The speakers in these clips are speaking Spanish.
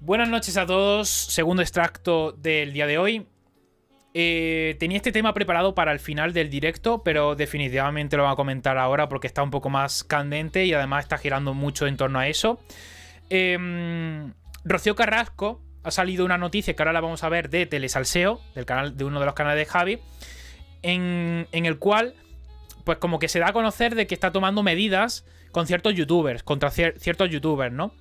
Buenas noches a todos, segundo extracto del día de hoy. Eh, tenía este tema preparado para el final del directo, pero definitivamente lo voy a comentar ahora porque está un poco más candente y además está girando mucho en torno a eso. Em, Rocío Carrasco ha salido una noticia que ahora la vamos a ver de Telesalseo, del canal, de uno de los canales de Javi, en, el cual, pues como que se da a conocer de que está tomando medidas con ciertos youtubers, contra ciertos youtubers, ¿no?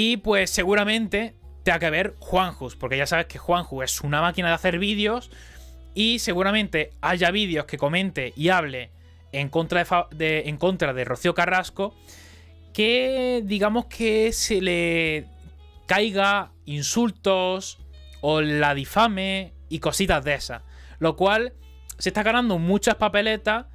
Y pues seguramente tenga que ver Juanjus, porque ya sabes que jus es una máquina de hacer vídeos y seguramente haya vídeos que comente y hable en contra de, en contra de Rocío Carrasco que digamos que se le caiga insultos o la difame y cositas de esas. Lo cual se está ganando muchas papeletas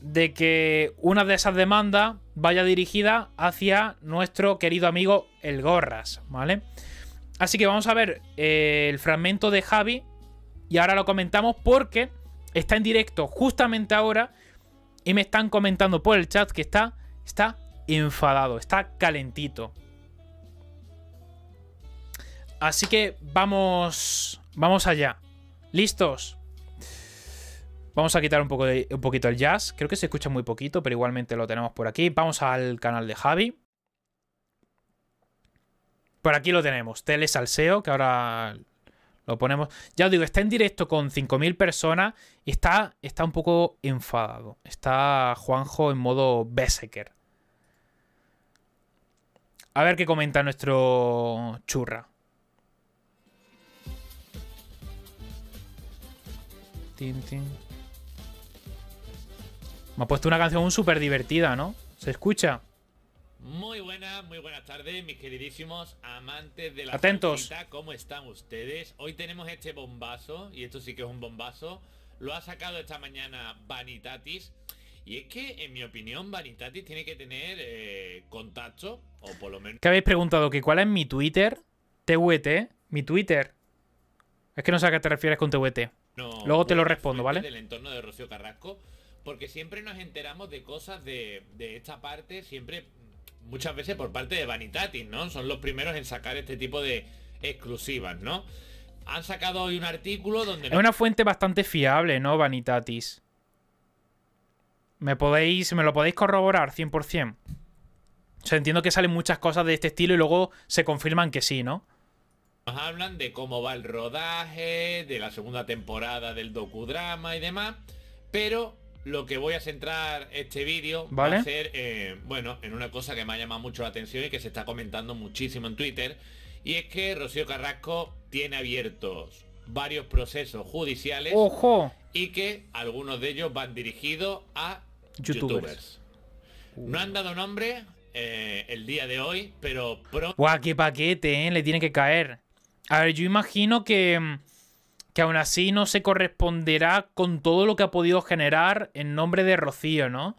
de que una de esas demandas vaya dirigida hacia nuestro querido amigo el Gorras, ¿vale? Así que vamos a ver eh, el fragmento de Javi y ahora lo comentamos porque está en directo justamente ahora y me están comentando por el chat que está, está enfadado, está calentito. Así que vamos, vamos allá. ¿Listos? Vamos a quitar un, poco un poquito el jazz. Creo que se escucha muy poquito, pero igualmente lo tenemos por aquí. Vamos al canal de Javi. Por aquí lo tenemos. Tele Salseo, que ahora lo ponemos. Ya os digo, está en directo con 5.000 personas y está, está un poco enfadado. Está Juanjo en modo Beseker. A ver qué comenta nuestro churra. Tin, tin. Me ha puesto una canción súper divertida, ¿no? ¿Se escucha? Muy buenas, muy buenas tardes, mis queridísimos amantes de la Atentos. ¿Cómo están ustedes? Hoy tenemos este bombazo, y esto sí que es un bombazo. Lo ha sacado esta mañana Vanitatis. Y es que, en mi opinión, Vanitatis tiene que tener eh, contacto, o por lo menos... Que habéis preguntado que cuál es mi Twitter, TVT, mi Twitter. Es que no sé a qué te refieres con TVT. No, Luego te lo respondo, ¿vale? Del entorno de Rocío Carrasco porque siempre nos enteramos de cosas de, esta parte, siempre, muchas veces por parte de Vanitatis, ¿no? Son los primeros en sacar este tipo de exclusivas, ¿no? Han sacado hoy un artículo donde... Es una fuente bastante fiable, ¿no, Vanitatis? ¿Me podéis, me lo podéis corroborar 100%? O sea, entiendo que salen muchas cosas de este estilo y luego se confirman que sí, ¿no? Nos hablan de cómo va el rodaje, de la segunda temporada del docudrama y demás, pero lo que voy a centrar este vídeo va a ser, eh, bueno, en una cosa que me ha llamado mucho la atención y que se está comentando muchísimo en Twitter, y es que Rocío Carrasco tiene abiertos varios procesos judiciales ¡Ojo! y que algunos de ellos van dirigidos a youtubers. No han dado nombre eh, el día de hoy, pero... Guau, qué paquete, ¿eh? Le tiene que caer. A ver, yo imagino que mm, que aún así no se corresponderá con todo lo que ha podido generar en nombre de Rocío, ¿no?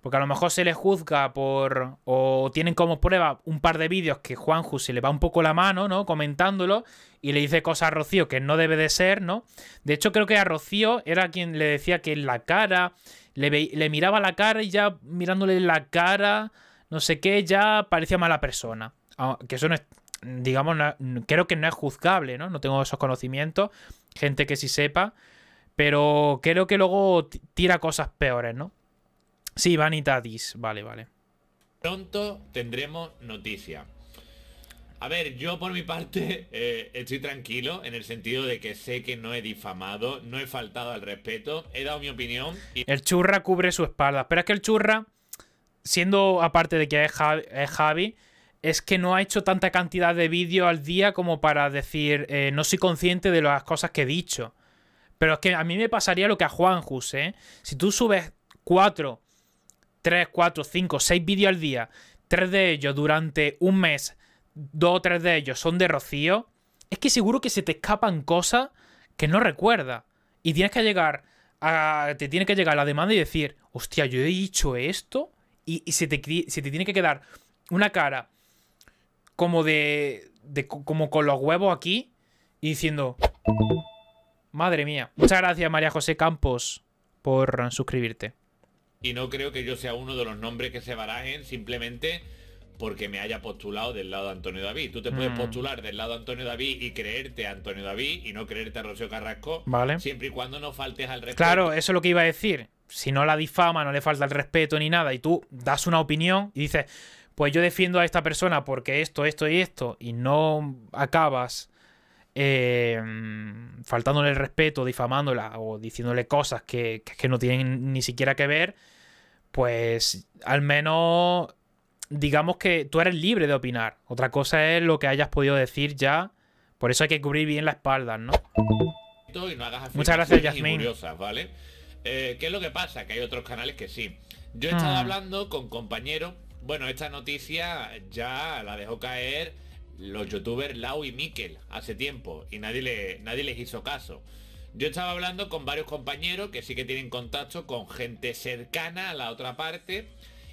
Porque a lo mejor se le juzga por. o tienen como prueba un par de vídeos que Juanju se le va un poco la mano, ¿no? Comentándolo y le dice cosas a Rocío que no debe de ser, ¿no? De hecho, creo que a Rocío era quien le decía que en la cara. Le, miraba la cara y ya mirándole la cara, no sé qué, ya parecía mala persona. Ah, que eso no es, digamos, creo que no es juzgable, ¿no? No tengo esos conocimientos, gente que sí sepa, pero creo que luego tira cosas peores, ¿no? Sí, Vanitatis, vale, vale. Pronto tendremos noticia. A ver, yo por mi parte eh, estoy tranquilo en el sentido de que sé que no he difamado, no he faltado al respeto, he dado mi opinión. El churra cubre su espalda, pero es que el churra, siendo aparte de que es Javi es que no ha hecho tanta cantidad de vídeos al día como para decir, eh, no soy consciente de las cosas que he dicho. Pero es que a mí me pasaría lo que a Jus, ¿eh? Si tú subes 4, 3, 4, 5, 6 vídeos al día, 3 de ellos durante un mes, 2 o 3 de ellos son de Rocío, es que seguro que se te escapan cosas que no recuerda. Y tienes que llegar a, te tiene que llegar a la demanda y decir, hostia, yo he dicho esto. Y, se, te, se te tiene que quedar una cara como de, como con los huevos aquí y diciendo... Madre mía. Muchas gracias, María José Campos, por suscribirte. Y no creo que yo sea uno de los nombres que se barajen simplemente porque me haya postulado del lado de Antonio David. Tú te puedes mm. postular del lado de Antonio David y creerte a Antonio David y no creerte a Rocío Carrasco, vale. siempre y cuando no faltes al respeto. Claro, eso es lo que iba a decir. Si no la difama, no le falta el respeto ni nada, y tú das una opinión y dices, pues yo defiendo a esta persona porque esto, esto y esto, y no acabas em, faltándole el respeto, difamándola o diciéndole cosas que, que no tienen ni siquiera que ver, pues al menos digamos que tú eres libre de opinar. Otra cosa es lo que hayas podido decir ya. Por eso hay que cubrir bien la espalda, ¿no? Muchas gracias, Yasmin. Eh, ¿Qué es lo que pasa? Que hay otros canales que sí. Yo he estado ah. hablando con compañeros bueno, esta noticia ya la dejó caer los youtubers Lau y Miquel hace tiempo y nadie, le, nadie les hizo caso. Yo estaba hablando con varios compañeros que sí que tienen contacto con gente cercana a la otra parte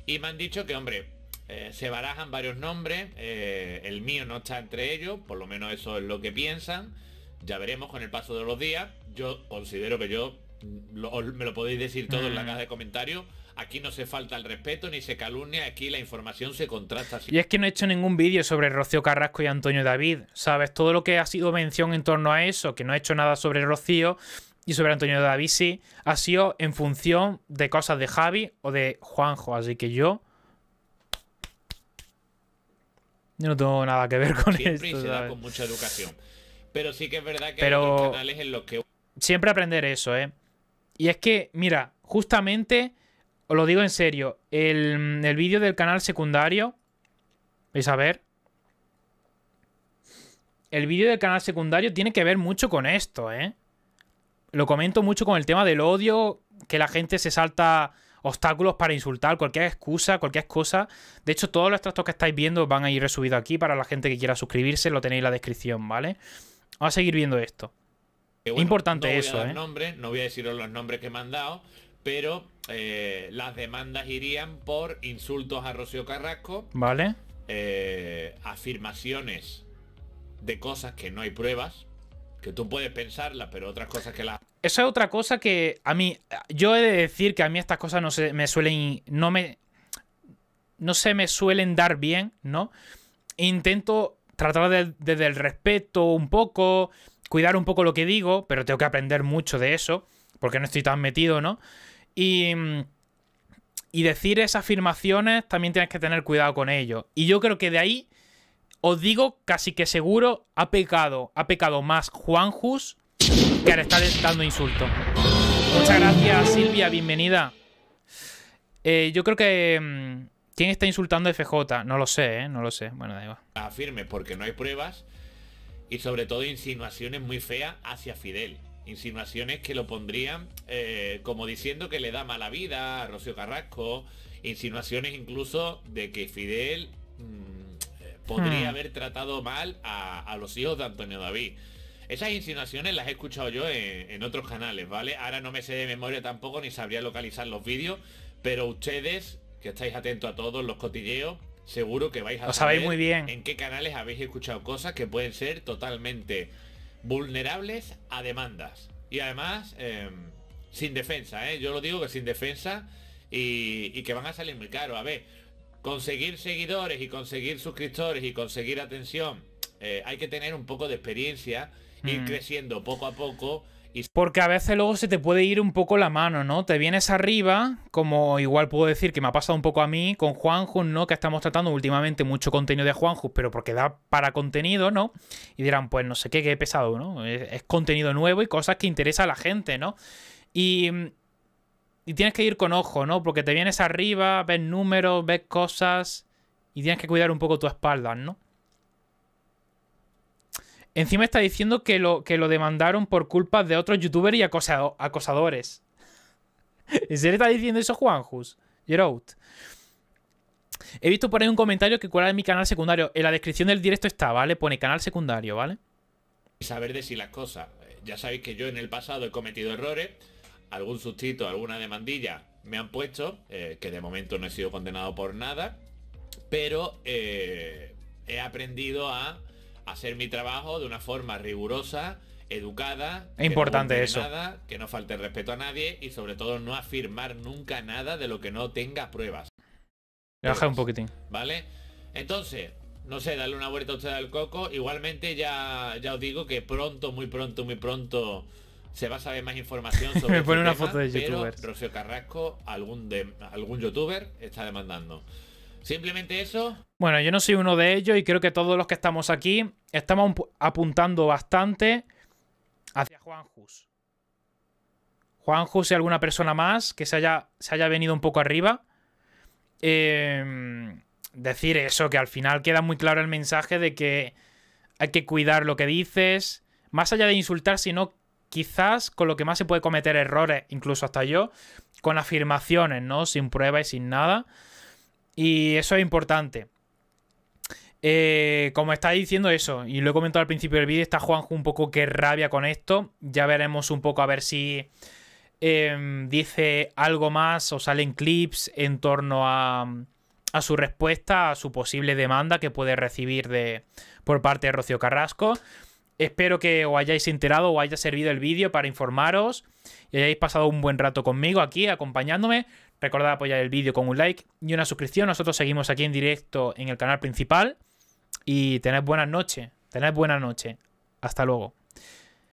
y me han dicho que, hombre, eh, se barajan varios nombres, eh, el mío no está entre ellos, por lo menos eso es lo que piensan, ya veremos con el paso de los días, yo considero que yo me lo podéis decir todo en la mm. caja de comentarios, Aquí no se falta el respeto ni se calumnia, aquí la información se contrasta. Y es que no he hecho ningún vídeo sobre Rocío Carrasco y Antonio David, ¿sabes? Todo lo que ha sido mención en torno a eso, que no he hecho nada sobre Rocío y sobre Antonio David, sí, ha sido en función de cosas de Javi o de Juanjo, así que yo... Yo no tengo nada que ver con Siempre se da con mucha educación. Pero sí que es verdad que canales en los que... Siempre aprender eso, ¿eh? Y es que, mira, justamente os lo digo en serio. El, vídeo del canal secundario. ¿Veis a ver? El vídeo del canal secundario tiene que ver mucho con esto, ¿eh? Lo comento mucho con el tema del odio, que la gente se salta obstáculos para insultar, cualquier excusa, cualquier cosa. De hecho, todos los extractos que estáis viendo van a ir resubidos aquí para la gente que quiera suscribirse, lo tenéis en la descripción, ¿vale? Vamos a seguir viendo esto. Importante eso, ¿eh? no voy a deciros los nombres que me han dado, pero eh, las demandas irían por insultos a Rocío Carrasco. Vale. Eh, afirmaciones de cosas que no hay pruebas, que tú puedes pensarlas, pero otras cosas que las... Esa es otra cosa que a mí, yo he de decir que a mí estas cosas no se me suelen, no me, no se me suelen dar bien, ¿no? Intento tratar de, desde el respeto un poco, cuidar un poco lo que digo, pero tengo que aprender mucho de eso, porque no estoy tan metido, ¿no? Y, decir esas afirmaciones también tienes que tener cuidado con ello. Y yo creo que de ahí, os digo casi que seguro, ha pecado, ha pecado más Juanjus que al estar dando insultos. Muchas gracias Silvia, bienvenida. Eh, yo creo que... Mm, ¿Quién está insultando a FJ? No lo sé, ¿eh? No lo sé. Bueno, da igual. Afirme, porque no hay pruebas y sobre todo insinuaciones muy feas hacia Fidel insinuaciones que lo pondrían eh, como diciendo que le da mala vida a Rocío Carrasco, insinuaciones incluso de que Fidel mm, eh, podría hmm. haber tratado mal a, los hijos de Antonio David. Esas insinuaciones las he escuchado yo en, otros canales, ¿vale? Ahora no me sé de memoria tampoco ni sabría localizar los vídeos, pero ustedes, que estáis atentos a todos los cotilleos, seguro que vais a saber en qué canales habéis escuchado cosas que pueden ser totalmente vulnerables a demandas. Y además, eh, sin defensa, ¿eh? Yo lo digo que sin defensa y, que van a salir muy caro A ver, conseguir seguidores y conseguir suscriptores y conseguir atención, eh, hay que tener un poco de experiencia, ir mm. creciendo poco a poco porque a veces luego se te puede ir un poco la mano, ¿no? Te vienes arriba, como igual puedo decir que me ha pasado un poco a mí con Juanjo, ¿no? Que estamos tratando últimamente mucho contenido de Juanjo, pero porque da para contenido, ¿no? Y dirán, pues no sé qué, qué pesado, ¿no? Es, contenido nuevo y cosas que interesa a la gente, ¿no? Y, y tienes que ir con ojo, ¿no? Porque te vienes arriba, ves números, ves cosas y tienes que cuidar un poco tu espalda, ¿no? Encima está diciendo que lo, que lo demandaron por culpa de otros youtubers y acosado, acosadores. ¿En serio está diciendo eso, Juanjus? Out. He visto por ahí un comentario que cuál es mi canal secundario. En la descripción del directo está, ¿vale? Pone canal secundario, ¿vale? Saber de decir las cosas. Eh, ya sabéis que yo en el pasado he cometido errores. Algún sustito, alguna demandilla me han puesto, eh, que de momento no he sido condenado por nada. Pero eh, he aprendido a hacer mi trabajo de una forma rigurosa, educada. que no eso. Nada, que falte respeto a nadie y sobre todo no afirmar nunca nada de lo que no tenga pruebas. Baja un poquitín. ¿Vale? Entonces, no sé, darle una vuelta a usted al coco. Igualmente ya, ya os digo que pronto, muy pronto, muy pronto se va a saber más información sobre Me este pone una foto de youtuber. Pero Rocío Carrasco, algún, de, algún youtuber, está demandando. Simplemente eso. Bueno, yo no soy uno de ellos y creo que todos los que estamos aquí estamos apuntando bastante hacia Juan Juanjus y alguna persona más que se haya, se haya venido un poco arriba. Em, decir eso, que al final queda muy claro el mensaje de que hay que cuidar lo que dices. Más allá de insultar, sino quizás con lo que más se puede cometer errores, incluso hasta yo, con afirmaciones, ¿no? Sin prueba y sin nada. Y eso es importante. Eh, como está diciendo eso, y lo he comentado al principio del vídeo, está Juanjo un poco que rabia con esto. Ya veremos un poco a ver si em, dice algo más o salen clips en torno a, a su respuesta, a su posible demanda que puede recibir de, por parte de Rocío Carrasco. Espero que os hayáis enterado o haya servido el vídeo para informaros y hayáis pasado un buen rato conmigo aquí acompañándome. Recordad apoyar el vídeo con un like y una suscripción. Nosotros seguimos aquí en directo en el canal principal. Y tened buenas noches. Tened buena noche. Hasta luego.